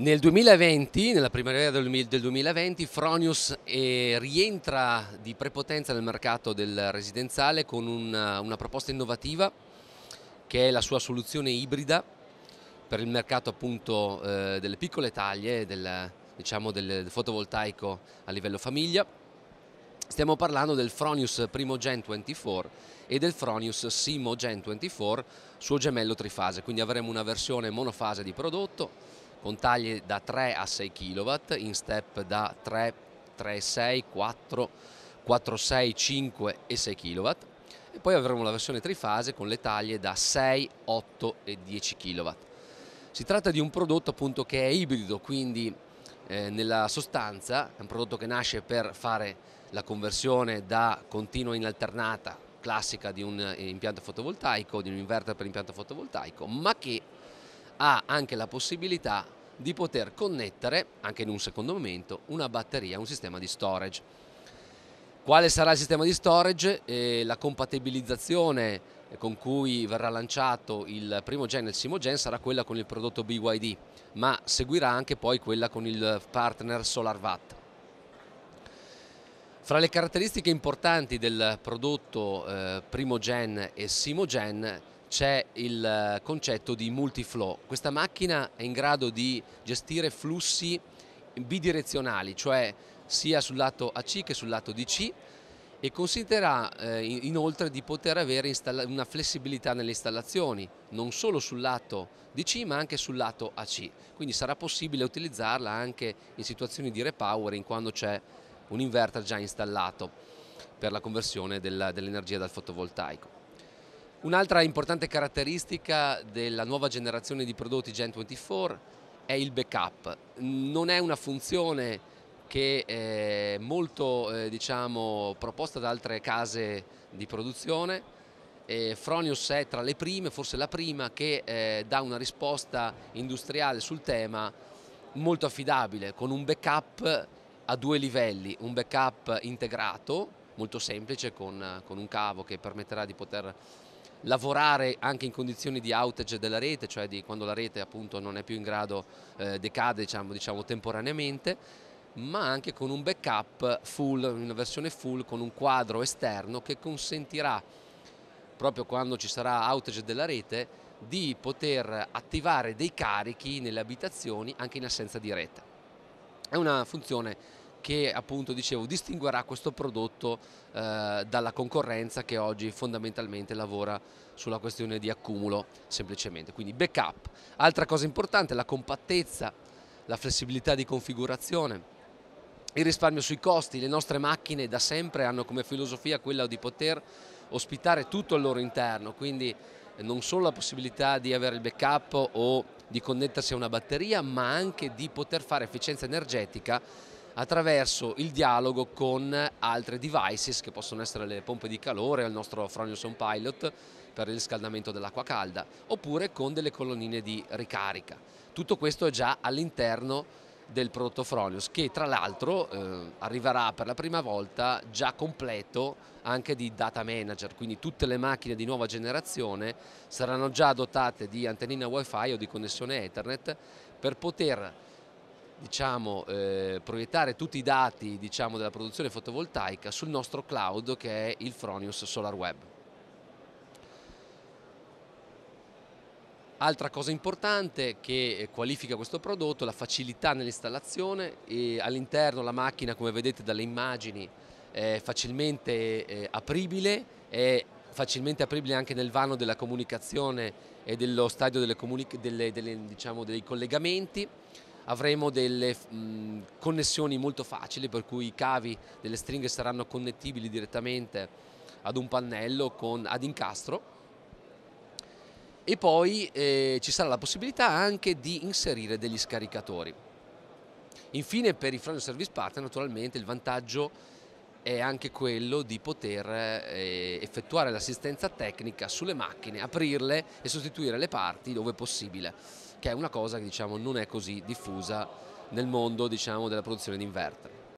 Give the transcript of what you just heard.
Nel 2020, nella primavera del 2020, Fronius eh, rientra di prepotenza nel mercato del residenziale con una, eh, una, proposta innovativa che è la sua soluzione ibrida per il mercato appunto eh, delle piccole taglie, del, diciamo, del fotovoltaico a livello famiglia. Stiamo parlando del Fronius Primo Gen 24 e del Fronius Simo Gen 24, suo gemello trifase, quindi avremo una versione monofase di prodotto con taglie da 3 a 6 kW in step da 3, 3, 6, 4, 4, 6, 5 e 6 kW e poi avremo la versione trifase con le taglie da 6, 8 e 10 kW. Si tratta di un prodotto appunto che è ibrido, quindi eh, nella sostanza è un prodotto che nasce per fare la conversione da continua in alternata classica di un eh, impianto fotovoltaico, di un inverter per impianto fotovoltaico, ma che ha anche la possibilità di poter connettere, anche in un secondo momento, una batteria, un sistema di storage. Quale sarà il sistema di storage? Eh, la compatibilizzazione eh, con cui verrà lanciato il primo gen e il simo gen sarà quella con il prodotto BYD, ma seguirà anche poi quella con il partner SolarVatt. Fra le caratteristiche importanti del prodotto eh, primo gen e simo gen c'è il eh, concetto di multiflow. Questa macchina è in grado di gestire flussi bidirezionali, cioè sia sul lato AC che sul lato DC e consentirà eh, inoltre di poter avere una flessibilità nelle installazioni, non solo sul lato DC ma anche sul lato AC. Quindi sarà possibile utilizzarla anche in situazioni di repowering quando c'è un inverter già installato per la conversione dell'energia dal fotovoltaico. Un'altra importante caratteristica della nuova generazione di prodotti Gen 24 è il backup. Non è una funzione che è molto eh, diciamo, proposta da altre case di produzione. E Fronius è tra le prime, forse la prima, che eh, dà una risposta industriale sul tema molto affidabile, con un backup a due livelli, un backup integrato, molto semplice, con, con un cavo che permetterà di poter lavorare anche in condizioni di outage della rete, cioè di quando la rete appunto non è più in grado, eh, decade diciamo, diciamo, temporaneamente, ma anche con un backup full, una versione full con un quadro esterno che consentirà proprio quando ci sarà outage della rete di poter attivare dei carichi nelle abitazioni anche in assenza di rete. È una funzione che appunto dicevo distinguerà questo prodotto eh, dalla concorrenza che oggi fondamentalmente lavora sulla questione di accumulo semplicemente, quindi backup. Altra cosa importante la compattezza, la flessibilità di configurazione, il risparmio sui costi, le nostre macchine da sempre hanno come filosofia quella di poter ospitare tutto al loro interno, quindi eh, non solo la possibilità di avere il backup o di connettersi a una batteria, ma anche di poter fare efficienza energetica attraverso il dialogo con altre devices che possono essere le pompe di calore, il nostro Froniuson Pilot per il riscaldamento dell'acqua calda, oppure con delle colonnine di ricarica. Tutto questo è già all'interno del prodotto Fronius che tra l'altro eh, arriverà per la prima volta già completo anche di data manager, quindi tutte le macchine di nuova generazione saranno già dotate di antennina wifi o di connessione ethernet per poter diciamo, eh, proiettare tutti i dati diciamo, della produzione fotovoltaica sul nostro cloud che è il Fronius Solar Web. Altra cosa importante che eh, qualifica questo prodotto è la facilità nell'installazione all'interno la macchina come vedete dalle immagini è facilmente eh, apribile, è facilmente apribile anche nel vano della comunicazione e dello stadio delle, delle, delle, diciamo, dei collegamenti avremo delle mh, connessioni molto facili per cui i cavi delle stringhe saranno connettibili direttamente ad un pannello con, ad incastro e poi eh, ci sarà la possibilità anche di inserire degli scaricatori. Infine per i front service partner naturalmente il vantaggio è anche quello di poter eh, effettuare l'assistenza tecnica sulle macchine, aprirle e sostituire le parti dove possibile, che è una cosa che diciamo, non è così diffusa nel mondo diciamo, della produzione di inverter.